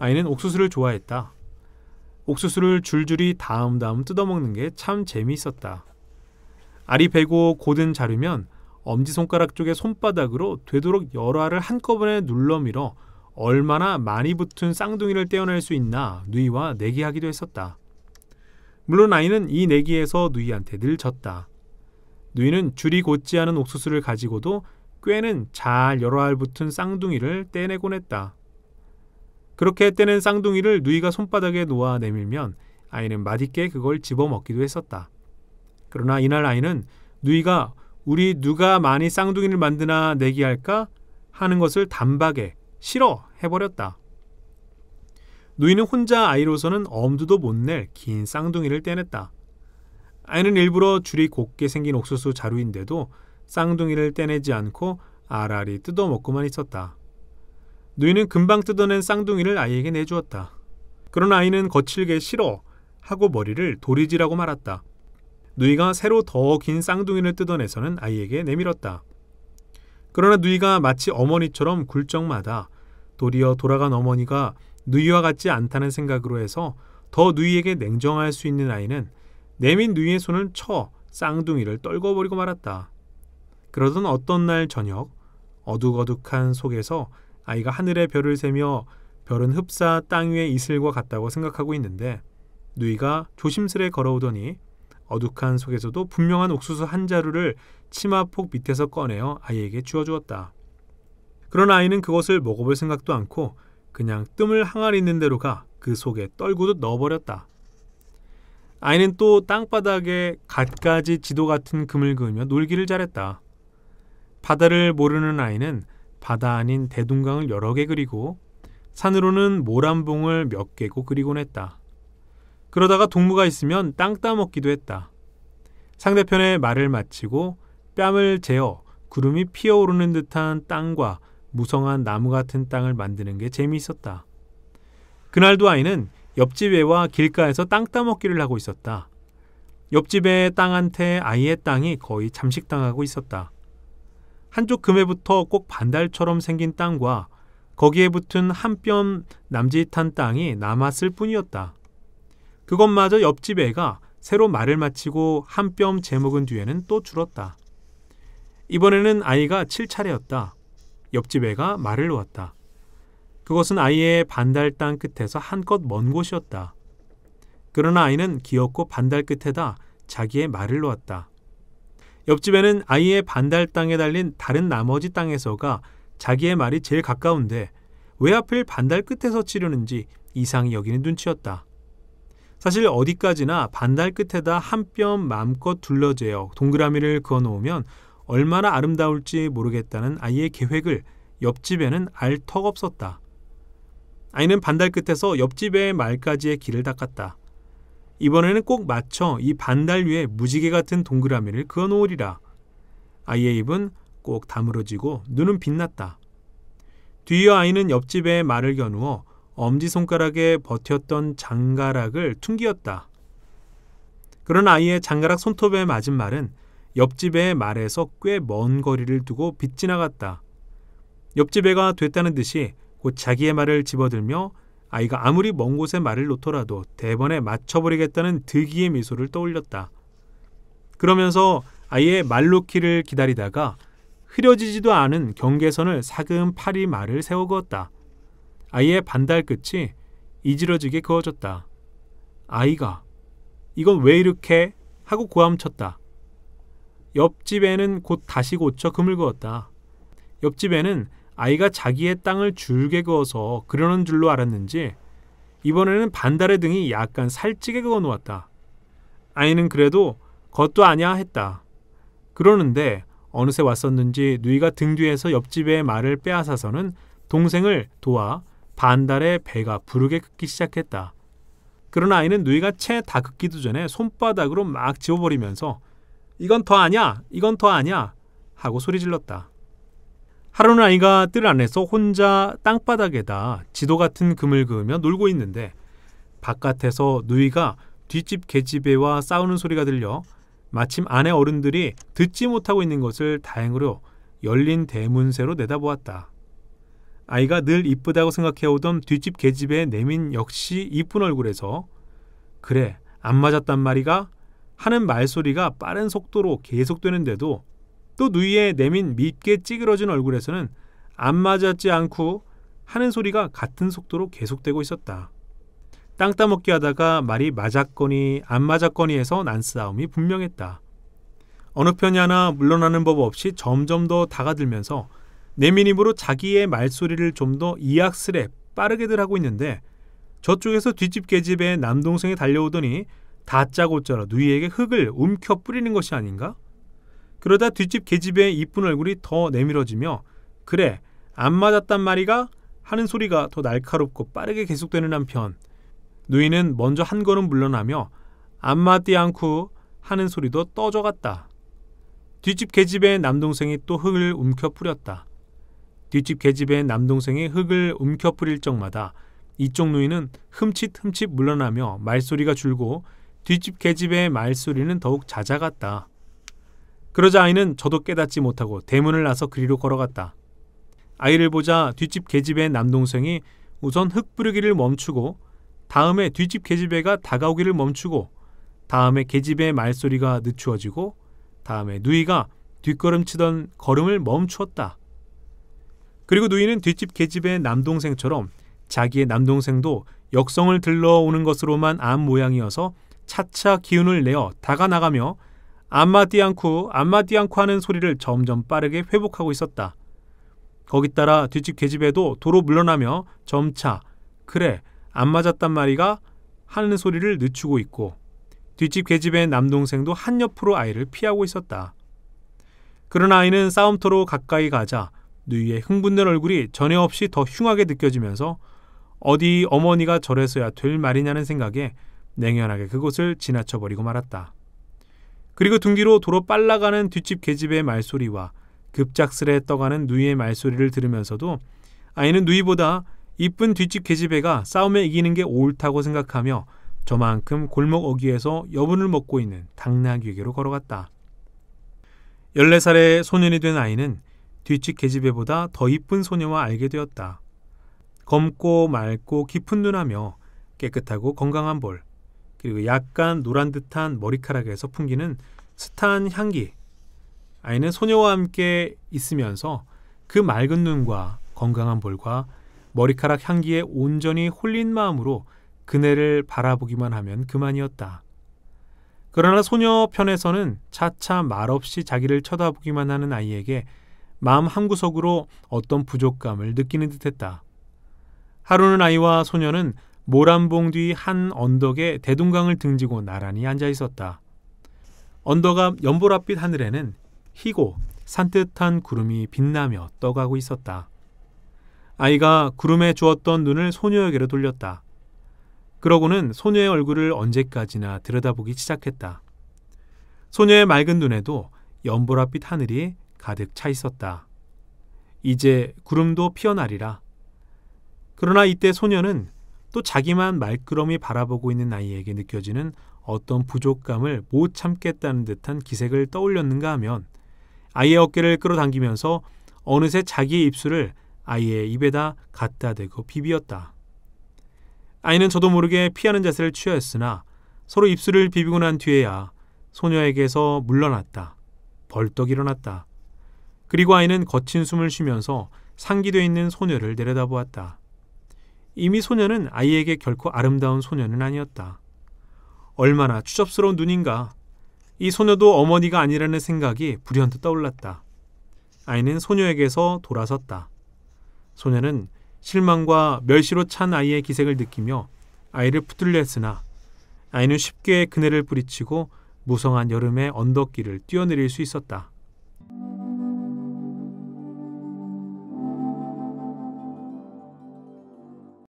아이는 옥수수를 좋아했다. 옥수수를 줄줄이 다음 다음 뜯어먹는 게 참 재미있었다. 알이 베고 고든 자르면 엄지손가락 쪽에 손바닥으로 되도록 여러 알을 한꺼번에 눌러 밀어 얼마나 많이 붙은 쌍둥이를 떼어낼 수 있나 누이와 내기하기도 했었다. 물론 아이는 이 내기에서 누이한테 늘 졌다. 누이는 줄이 곧지 않은 옥수수를 가지고도 꾀는 잘 여러 알 붙은 쌍둥이를 떼내곤 했다. 그렇게 떼낸 쌍둥이를 누이가 손바닥에 놓아 내밀면 아이는 맛있게 그걸 집어먹기도 했었다. 그러나 이날 아이는 누이가 우리 누가 많이 쌍둥이를 만드나 내기할까 하는 것을 단박에 싫어 해버렸다. 누이는 혼자 아이로서는 엄두도 못 낼 긴 쌍둥이를 떼냈다. 아이는 일부러 줄이 곱게 생긴 옥수수 자루인데도 쌍둥이를 떼내지 않고 알알이 뜯어먹고만 있었다. 누이는 금방 뜯어낸 쌍둥이를 아이에게 내주었다. 그런 아이는 거칠게 싫어 하고 머리를 도리지라고 말았다. 누이가 새로 더 긴 쌍둥이를 뜯어내서는 아이에게 내밀었다. 그러나 누이가 마치 어머니처럼 굴적마다 도리어 돌아간 어머니가 누이와 같지 않다는 생각으로 해서 더 누이에게 냉정할 수 있는 아이는 내민 누이의 손을 쳐 쌍둥이를 떨궈버리고 말았다. 그러던 어떤 날 저녁 어둑어둑한 속에서 아이가 하늘의 별을 세며 별은 흡사 땅 위의 이슬과 같다고 생각하고 있는데 누이가 조심스레 걸어오더니 어둑한 속에서도 분명한 옥수수 한 자루를 치마폭 밑에서 꺼내어 아이에게 주어주었다. 그런 아이는 그것을 먹어볼 생각도 않고 그냥 뜸을 항아리 있는 대로 가 그 속에 떨구듯 넣어버렸다. 아이는 또 땅바닥에 갖가지 지도 같은 금을 그으며 놀기를 잘했다. 바다를 모르는 아이는 바다 아닌 대동강을 여러 개 그리고 산으로는 모란봉을 몇 개고 그리곤 했다. 그러다가 동무가 있으면 땅 따먹기도 했다. 상대편의 말을 마치고 뺨을 재어 구름이 피어오르는 듯한 땅과 무성한 나무 같은 땅을 만드는 게 재미있었다. 그날도 아이는 옆집 애와 길가에서 땅 따먹기를 하고 있었다. 옆집 애의 땅한테 아이의 땅이 거의 잠식당하고 있었다. 한쪽 금에부터꼭 반달처럼 생긴 땅과 거기에 붙은 한 뼘 남짓한 땅이 남았을 뿐이었다. 그것마저 옆집 애가 새로 말을 마치고 한 뼘 제목은 뒤에는 또 줄었다. 이번에는 아이가 7차례였다. 옆집 애가 말을 놓았다. 그것은 아이의 반달 땅 끝에서 한껏 먼 곳이었다. 그러나 아이는 기어코 반달 끝에다 자기의 말을 놓았다. 옆집에는 아이의 반달 땅에 달린 다른 나머지 땅에서가 자기의 말이 제일 가까운데 왜 하필 반달 끝에서 치르는지 이상히 여기는 눈치였다. 사실 어디까지나 반달 끝에다 한 뼘 마음껏 둘러재어 동그라미를 그어놓으면 얼마나 아름다울지 모르겠다는 아이의 계획을 옆집에는 알 턱없었다. 아이는 반달 끝에서 옆집의 말까지의 길을 닦았다. 이번에는 꼭 맞춰 이 반달 위에 무지개 같은 동그라미를 그어 놓으리라. 아이의 입은 꼭 다물어지고 눈은 빛났다. 뒤이어 아이는 옆집에 말을 겨누어 엄지손가락에 버텼던 장가락을 퉁기었다. 그런 아이의 장가락 손톱에 맞은 말은 옆집의 말에서 꽤 먼 거리를 두고 빗 지나갔다. 옆집 애가 됐다는 듯이 곧 자기의 말을 집어들며 아이가 아무리 먼 곳에 말을 놓더라도 대번에 맞춰버리겠다는 득이의 미소를 떠올렸다. 그러면서 아이의 말로키를 기다리다가 흐려지지도 않은 경계선을 사금팔이 말을 세워 그었다. 아이의 반달 끝이 이지러지게 그어졌다. 아이가 이건 왜 이렇게 하고 고함쳤다. 옆집에는 곧 다시 고쳐 금을 그었다. 옆집에는 아이가 자기의 땅을 줄게 그어서 그러는 줄로 알았는지 이번에는 반달의 등이 약간 살찌게 그어 놓았다. 아이는 그래도 것도 아냐 했다. 그러는데 어느새 왔었는지 누이가 등 뒤에서 옆집의 말을 빼앗아서는 동생을 도와 반달의 배가 부르게 긋기 시작했다. 그러나 아이는 누이가 채 다 긋기도 전에 손바닥으로 막지워버리면서 이건 더 아냐, 이건 더 아냐 하고 소리 질렀다. 하루는 아이가 뜰 안에서 혼자 땅바닥에다 지도 같은 금을 그으며 놀고 있는데 바깥에서 누이가 뒷집 개집애와 싸우는 소리가 들려 마침 아내 어른들이 듣지 못하고 있는 것을 다행으로 열린 대문새로 내다보았다. 아이가 늘 이쁘다고 생각해오던 뒷집 개집의 내민 역시 이쁜 얼굴에서 그래 안 맞았단 말이가 하는 말소리가 빠른 속도로 계속되는데도 또 누이의 내민 밉게 찌그러진 얼굴에서는 안 맞았지 않고 하는 소리가 같은 속도로 계속되고 있었다. 땅 따먹기 하다가 말이 맞았거니 안 맞았거니 해서 난 싸움이 분명했다. 어느 편이 하나 물러나는 법 없이 점점 더 다가들면서 내민 입으로 자기의 말소리를 좀 더 이악스레 빠르게들 하고 있는데 저쪽에서 뒷집 계집에 남동생이 달려오더니 다짜고짜로 누이에게 흙을 움켜 뿌리는 것이 아닌가? 그러다 뒷집 계집애의 이쁜 얼굴이 더 내밀어지며 그래 안 맞았단 말이가 하는 소리가 더 날카롭고 빠르게 계속되는 한편 누이는 먼저 한 걸음 물러나며 안 맞디 않고 하는 소리도 떠져갔다. 뒷집 계집애 남동생이 또 흙을 움켜 뿌렸다. 뒷집 계집애 남동생이 흙을 움켜 뿌릴 적마다 이쪽 누이는 흠칫흠칫 물러나며 말소리가 줄고 뒷집 계집애의 말소리는 더욱 잦아갔다. 그러자 아이는 저도 깨닫지 못하고 대문을 나서 그리로 걸어갔다. 아이를 보자 뒷집 계집애 남동생이 우선 흙 뿌리기를 멈추고 다음에 뒷집 계집애가 다가오기를 멈추고 다음에 계집애 말소리가 늦추어지고 다음에 누이가 뒷걸음치던 걸음을 멈추었다. 그리고 누이는 뒷집 계집애 남동생처럼 자기의 남동생도 역성을 들러오는 것으로만 암 모양이어서 차차 기운을 내어 다가나가며 안마띠앙쿠, 안마띠앙쿠 하는 소리를 점점 빠르게 회복하고 있었다. 거기 따라 뒷집 계집애도 도로 물러나며 점차 그래 안 맞았단 말이가 하는 소리를 늦추고 있고 뒷집 계집애 남동생도 한 옆으로 아이를 피하고 있었다. 그러나 아이는 싸움터로 가까이 가자 누이의 흥분된 얼굴이 전혀 없이 더 흉하게 느껴지면서 어디 어머니가 저래서야 될 말이냐는 생각에 냉연하게 그곳을 지나쳐버리고 말았다. 그리고 등 뒤로 도로 빨라가는 뒷집 계집의 말소리와 급작스레 떠가는 누이의 말소리를 들으면서도 아이는 누이보다 이쁜 뒷집 계집애가 싸움에 이기는 게 옳다고 생각하며 저만큼 골목 어귀에서 여분을 먹고 있는 당나귀에게로 걸어갔다. 14살의 소년이 된 아이는 뒷집 계집애보다 더 이쁜 소녀와 알게 되었다. 검고 맑고 깊은 눈하며 깨끗하고 건강한 볼, 그리고 약간 노란 듯한 머리카락에서 풍기는 숱한 향기. 아이는 소녀와 함께 있으면서 그 맑은 눈과 건강한 볼과 머리카락 향기에 온전히 홀린 마음으로 그네를 바라보기만 하면 그만이었다. 그러나 소녀 편에서는 차차 말없이 자기를 쳐다보기만 하는 아이에게 마음 한구석으로 어떤 부족감을 느끼는 듯했다. 하루는 아이와 소녀는 모란봉 뒤 한 언덕에 대동강을 등지고 나란히 앉아 있었다. 언덕앞 연보랏빛 하늘에는 희고 산뜻한 구름이 빛나며 떠가고 있었다. 아이가 구름에 주었던 눈을 소녀에게로 돌렸다. 그러고는 소녀의 얼굴을 언제까지나 들여다보기 시작했다. 소녀의 맑은 눈에도 연보랏빛 하늘이 가득 차 있었다. 이제 구름도 피어나리라. 그러나 이때 소녀는 또 자기만 말끄러미 바라보고 있는 아이에게 느껴지는 어떤 부족감을 못 참겠다는 듯한 기색을 떠올렸는가 하면 아이의 어깨를 끌어당기면서 어느새 자기의 입술을 아이의 입에다 갖다 대고 비비었다. 아이는 저도 모르게 피하는 자세를 취하였으나 서로 입술을 비비고 난 뒤에야 소녀에게서 물러났다. 벌떡 일어났다. 그리고 아이는 거친 숨을 쉬면서 상기되어 있는 소녀를 내려다보았다. 이미 소녀는 아이에게 결코 아름다운 소녀는 아니었다. 얼마나 추접스러운 눈인가. 이 소녀도 어머니가 아니라는 생각이 불현듯 떠올랐다. 아이는 소녀에게서 돌아섰다. 소녀는 실망과 멸시로 찬 아이의 기색을 느끼며 아이를 붙들려 했으나 아이는 쉽게 그네를 부리치고 무성한 여름의 언덕길을 뛰어내릴 수 있었다.